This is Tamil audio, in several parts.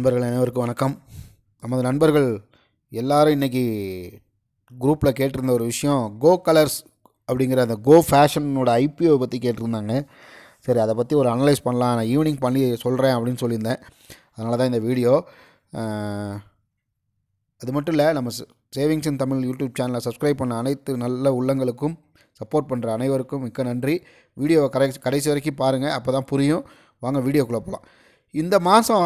நண்பர்கள் அனைவருக்கும் வணக்கம் நமது நண்பர்கள் எல்லாரும் இன்றைக்கி குரூப்பில் கேட்டிருந்த ஒரு விஷயம் கோ கலர்ஸ் அப்படிங்கிற அந்த கோ ஃபேஷனோட ஐபிஓ பற்றி கேட்டிருந்தாங்க சரி அதை பற்றி ஒரு அனலைஸ் பண்ணலாம் நான் ஈவினிங் பண்ணி சொல்கிறேன் அப்படின்னு சொல்லியிருந்தேன் அதனால தான் இந்த வீடியோ அது மட்டும் இல்லை நம்ம சேவிங்ஸ் இன் தமிழ் யூடியூப் சேனலை சப்ஸ்கிரைப் பண்ண அனைத்து நல்ல உள்ளங்களுக்கும் சப்போர்ட் பண்ணுற அனைவருக்கும் மிக்க நன்றி வீடியோவை கடை கடைசி வரைக்கும் பாருங்கள் அப்போ தான் புரியும் வாங்க வீடியோக்குள்ளே போகலாம் இந்த மாதம்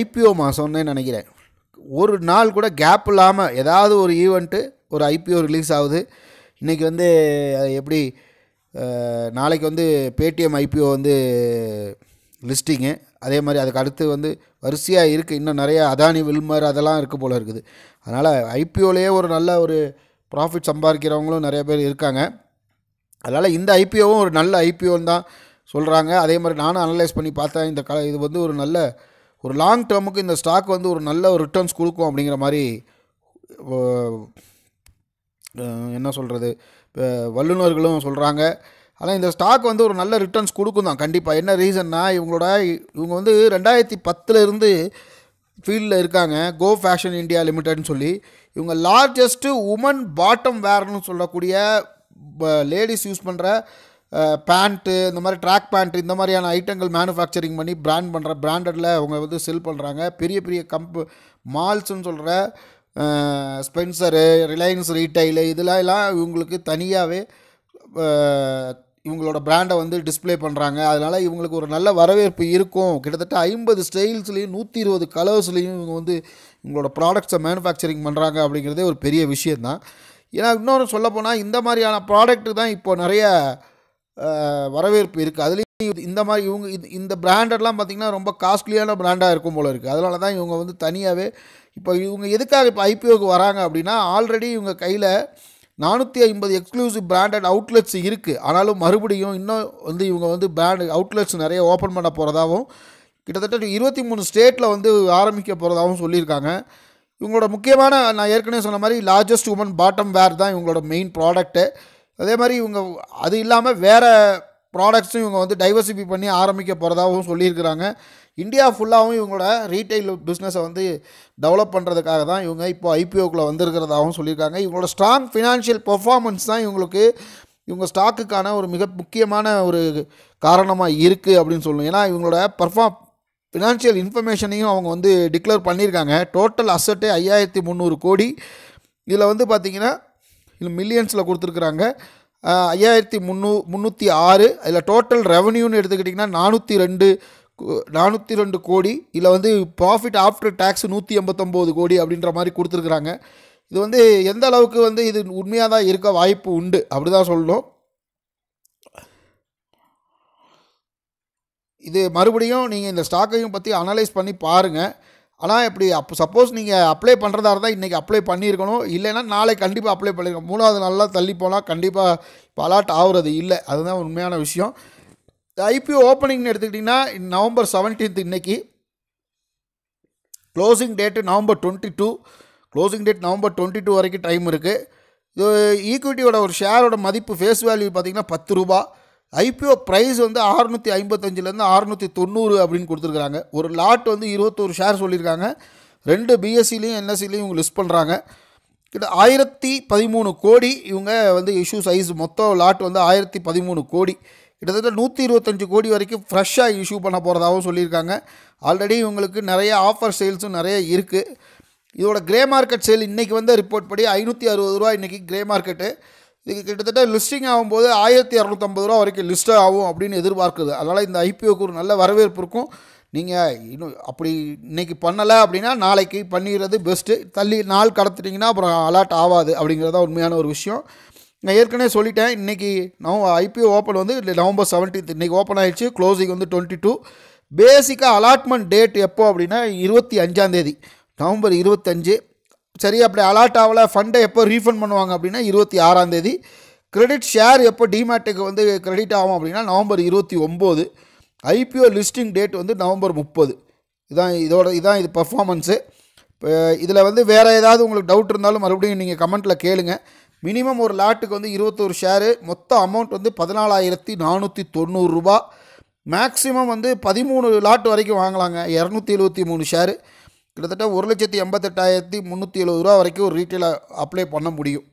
ஐபிஓ மாதம்னு நினைக்கிறேன் ஒரு நாள் கூட கேப் இல்லாமல் ஏதாவது ஒரு ஈவெண்ட்டு ஒரு ஐபிஓ ரிலீஸ் ஆகுது இன்றைக்கி வந்து எப்படி நாளைக்கு வந்து பேடிஎம் ஐபிஓ வந்து லிஸ்டிங்கு அதே மாதிரி அதுக்கு அடுத்து வந்து வரிசையாக இருக்குது இன்னும் நிறையா அதானி வில்மர் அதெல்லாம் இருக்க போல் இருக்குது அதனால் ஐபிஓலேயே ஒரு நல்ல ஒரு ப்ராஃபிட் சம்பாதிக்கிறவங்களும் நிறைய பேர் இருக்காங்க அதனால் இந்த ஐபிஓவும் ஒரு நல்ல ஐபிஓன்னு தான் சொல்கிறாங்க அதே மாதிரி நானும் அனலைஸ் பண்ணி பார்த்தேன் இந்த க இது வந்து ஒரு நல்ல ஒரு லாங் டேர்முக்கு இந்த ஸ்டாக் வந்து ஒரு நல்ல ரிட்டர்ன்ஸ் கொடுக்கும் அப்படிங்கிற மாதிரி என்ன சொல்கிறது வல்லுநர்களும் சொல்கிறாங்க ஆனால் இந்த ஸ்டாக் வந்து ஒரு நல்ல ரிட்டர்ன்ஸ் கொடுக்கும் தான் கண்டிப்பாக என்ன ரீசன்னா இவங்களோட இவங்க வந்து ரெண்டாயிரத்தி பத்துலேருந்து ஃபீல்டில் இருக்காங்க கோ ஃபேஷன் இந்தியா லிமிட்டட்னு சொல்லி இவங்க லார்ஜஸ்ட்டு உமன் பாட்டம் வேர்னு சொல்லக்கூடிய லேடிஸ் யூஸ் பண்ணுற பேண்ட்டு இந்த மாதிரி ட்ராக் பேண்ட் இந்த மாதிரியான ஐட்டங்கள் மேனுஃபேக்சரிங் பண்ணி பிராண்ட் பண்ணுற பிராண்டடில் அவங்க வந்து செல் பண்ணுறாங்க பெரிய பெரிய கம்ப் மால்ஸ்னு சொல்கிற ஸ்பென்சரு ரிலையன்ஸ் ரீட்டைலு இதெல்லாம் எல்லாம் இவங்களுக்கு தனியாகவே இவங்களோட பிராண்டை வந்து டிஸ்பிளே பண்ணுறாங்க அதனால் இவங்களுக்கு ஒரு நல்ல வரவேற்பு இருக்கும் கிட்டத்தட்ட ஐம்பது ஸ்டைல்ஸ்லேயும் நூற்றி இருபது கலர்ஸ்லேயும் இவங்க வந்து இவங்களோட ப்ராடக்ட்ஸை மேனுஃபேக்சரிங் பண்ணுறாங்க அப்படிங்கிறதே ஒரு பெரிய விஷயந்தான் ஏன்னா இன்னொன்று சொல்லப்போனால் இந்த மாதிரியான ப்ராடக்ட்டு தான் இப்போ நிறைய வரவேற்பு இருக்குது அதுலேயும் இந்த மாதிரி இவங்க இந்த பிராண்டட்லாம் பார்த்திங்கன்னா ரொம்ப காஸ்ட்லியான பிராண்டாக இருக்கும் போல இருக்குது அதனால தான் இவங்க வந்து தனியாகவே இப்போ இவங்க எதுக்காக இப்போ ஐபிஓக்கு வராங்க அப்படின்னா ஆல்ரெடி இவங்க கையில் நானூற்றி ஐம்பது எக்ஸ்க்ளூசிவ் பிராண்டட் அவுட்லெட்ஸ் இருக்குது ஆனாலும் மறுபடியும் இன்னும் வந்து இவங்க வந்து பிராண்ட் அவுட்லெட்ஸ் நிறைய ஓப்பன் பண்ண போகிறதாகவும் கிட்டத்தட்ட இருபத்தி மூணு ஸ்டேட்டில் வந்து ஆரம்பிக்க போகிறதாகவும் சொல்லியிருக்காங்க இவங்களோட முக்கியமான நான் ஏற்கனவே சொன்ன மாதிரி லார்ஜஸ்ட் உமன் பாட்டம் வேர் தான் இவங்களோட மெயின் ப்ராடக்ட்டு அதே மாதிரி இவங்க அது இல்லாமல் வேறு ப்ராடக்ட்ஸும் இவங்க வந்து டைவர்சிஃபை பண்ணி ஆரம்பிக்க போகிறதாகவும் சொல்லியிருக்கிறாங்க இந்தியா ஃபுல்லாகவும் இவங்களோட ரீட்டைல் பிஸ்னஸை வந்து டெவலப் பண்ணுறதுக்காக தான் இவங்க இப்போ ஐபிஓக்குள்ளே வந்திருக்கிறதாகவும் சொல்லியிருக்காங்க இவங்களோட ஸ்ட்ராங் ஃபினான்ஷியல் பர்ஃபார்மன்ஸ் தான் இவங்களுக்கு இவங்க ஸ்டாக்குக்கான ஒரு மிக முக்கியமான ஒரு காரணமாக இருக்குது அப்படின்னு சொல்லணும் ஏன்னா இவங்களோட பர்ஃபார்ம் ஃபினான்ஷியல் இன்ஃபர்மேஷனையும் அவங்க வந்து டிக்ளேர் பண்ணியிருக்காங்க டோட்டல் அசட்டே ஐயாயிரத்தி முந்நூறு கோடி இதில் வந்து பார்த்திங்கன்னா இன்னும் மில்லியன்ஸில் கொடுத்துருக்குறாங்க ஐயாயிரத்தி முந்நூ முந்நூற்றி ஆறு அதில் டோட்டல் ரெவன்யூன்னு எடுத்துக்கிட்டிங்கன்னா நானூற்றி ரெண்டு நானூற்றி ரெண்டு கோடி இதில் வந்து ப்ராஃபிட் ஆஃப்டர் டேக்ஸ் நூற்றி எண்பத்தொம்போது கோடி அப்படின்ற மாதிரி கொடுத்துருக்குறாங்க இது வந்து எந்த அளவுக்கு வந்து இது உண்மையாக தான் இருக்க வாய்ப்பு உண்டு அப்படி தான் சொல்லணும் இது மறுபடியும் நீங்கள் இந்த ஸ்டாக்கையும் பற்றி அனலைஸ் பண்ணி பாருங்கள் ஆனால் இப்படி அப்போ சப்போஸ் நீங்கள் அப்ளை பண்ணுறதா இருந்தால் இன்றைக்கி அப்ளை பண்ணியிருக்கணும் இல்லைன்னா நாளை கண்டிப்பாக அப்ளை பண்ணியிருக்கோம் மூணாவது நாளில் தள்ளி போனால் கண்டிப்பாக இப்போ அலாட் ஆகுறது இல்லை அதுதான் உண்மையான விஷயம் ஐபிஓ ஓப்பனிங்னு எடுத்துக்கிட்டிங்கன்னா நவம்பர் செவன்டீன்த் இன்றைக்கி closing date November twenty two closing date November twenty two வரைக்கும் டைம் இருக்குது இது ஈக்குவிட்டியோட ஒரு ஷேரோட மதிப்பு ஃபேஸ் வேல்யூ பார்த்திங்கன்னா பத்து ரூபா ஐபிஓ ப்ரைஸ் வந்து ஆறுநூற்றி ஐம்பத்தஞ்சிலேருந்து அறுநூற்றி தொண்ணூறு அப்படின்னு கொடுத்துருக்குறாங்க ஒரு லாட் வந்து இருபத்தோரு ஷேர் சொல்லியிருக்காங்க ரெண்டு பிஎஸ்சிலையும் என்எஸ்சிலையும் இவங்க லிஸ்ட் பண்ணுறாங்க கிட்ட ஆயிரத்தி பதிமூணு கோடி இவங்க வந்து இஷ்யூ சைஸ் மொத்தம் லாட் வந்து ஆயிரத்தி பதிமூணு கோடி கிட்டத்தட்ட நூற்றி இருபத்தஞ்சு கோடி வரைக்கும் ஃப்ரெஷ்ஷாக இஷ்யூ பண்ண போகிறதாகவும் சொல்லியிருக்காங்க ஆல்ரெடி இவங்களுக்கு நிறைய ஆஃபர் சேல்ஸும் நிறைய இருக்குது இதோட கிரே மார்க்கெட் சேல் இன்றைக்கி வந்து ரிப்போர்ட் படி ஐநூற்றி அறுபது ரூபா இன்றைக்கி கிரே மார்க்கெட்டு இதுக்கு கிட்டத்தட்ட லிஸ்டிங் ஆகும்போது ஆயிரத்தி இரநூத்தம்பது ரூபா வரைக்கும் லிஸ்ட் ஆகும் அப்படின்னு எதிர்பார்க்குது அதனால் இந்த ஐபிஓக்கு ஒரு நல்ல வரவேற்பு இருக்கும் நீங்கள் இன்னும் அப்படி இன்றைக்கி பண்ணலை அப்படின்னா நாளைக்கு பண்ணிடுறது பெஸ்ட்டு தள்ளி நாள் கடத்துட்டிங்கன்னா அப்புறம் அலாட் ஆகாது அப்படிங்கிறதா உண்மையான ஒரு விஷயம் நான் ஏற்கனவே சொல்லிட்டேன் இன்றைக்கி நவ ஐபிஓ ஓப்பன் வந்து நவம்பர் செவன்டீன்த் இன்றைக்கி ஓப்பன் ஆகிடுச்சு க்ளோசிங் வந்து டுவெண்ட்டி டூ பேசிக்காக அலாட்மெண்ட் டேட் எப்போ அப்படின்னா இருபத்தி அஞ்சாந்தேதி நவம்பர் இருபத்தஞ்சு சரி அப்படி அலாட் ஆகலை ஃபண்டை எப்போ ரீஃபண்ட் பண்ணுவாங்க அப்படின்னா இருபத்தி ஆறாம் தேதி கிரெடிட் ஷேர் எப்போ டிமேட்டுக்கு வந்து கிரெடிட் ஆகும் அப்படின்னா நவம்பர் இருபத்தி ஒம்பது ஐபிஓ லிஸ்டிங் டேட் வந்து நவம்பர் முப்பது இதான் இதோட இதான் இது பர்ஃபாமன்ஸு இதில் வந்து வேறு ஏதாவது உங்களுக்கு டவுட் இருந்தாலும் மறுபடியும் நீங்கள் கமெண்ட்டில் கேளுங்க மினிமம் ஒரு லாட்டுக்கு வந்து இருபத்தோரு ஷேரு மொத்த அமௌண்ட் வந்து பதினாலாயிரத்தி நானூற்றி தொண்ணூறுரூபா மேக்ஸிமம் வந்து பதிமூணு லாட் வரைக்கும் வாங்கலாங்க இரநூத்தி எழுபத்தி மூணு ஷேரு கிட்டத்தட்ட ஒரு லட்சத்தி எண்பத்தெட்டாயிரத்தி முந்நூற்றி எழுபது ரூபா வரைக்கும் ஒரு ரீட்டெயிலாக அப்ளை பண்ண முடியும்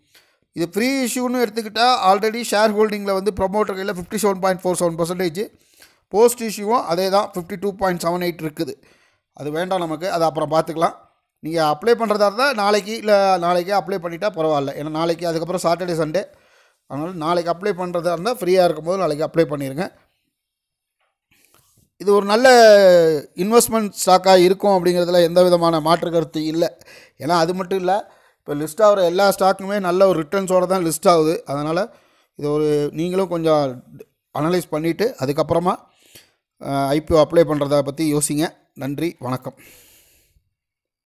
இது ஃப்ரீ இஷ்யூன்னு எடுத்துக்கிட்டால் ஆல்ரெடி ஷேர் ஹோல்டிங்கில் வந்து ப்ரொமோட்டர் கையில் fifty seven point four seven percentage post இஷ்யூவும் அதே தான் fifty two point seven eight இருக்குது அது வேண்டாம் நமக்கு அது அப்புறம் பார்த்துக்கலாம் நீங்கள் அப்ளை பண்ணுறதா இருந்தால் நாளைக்கு இல்லை நாளைக்கே அப்ளை பண்ணிட்டால் பரவாயில்ல ஏன்னா நாளைக்கு அதுக்கப்புறம் சாட்டர்டே சண்டே அதனால் நாளைக்கு அப்ளை பண்ணுறதா இருந்தால் ஃப்ரீயாக இருக்கும்போது நாளைக்கு அப்ளை பண்ணிடுங்க இது ஒரு நல்ல இன்வெஸ்ட்மெண்ட் ஸ்டாக்காக இருக்கும் அப்படிங்கிறதுல எந்த விதமான மாற்று கருத்து இல்லை ஏன்னா அது மட்டும் இல்லை இப்போ லிஸ்ட் ஆகிற எல்லா ஸ்டாக்குமே நல்ல ஒரு ரிட்டர்ன்ஸோடு தான் லிஸ்ட் ஆகுது அதனால் இது ஒரு நீங்களும் கொஞ்சம் அனலைஸ் பண்ணிவிட்டு அதுக்கப்புறமா ஐபிஓ அப்ளை பண்ணுறத பற்றி யோசிங்க நன்றி வணக்கம்